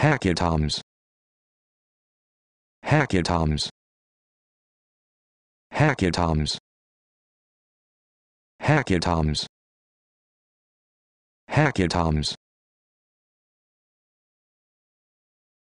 Hacatoms. Hacatoms. Hacatoms. Hacatoms. Hacatoms.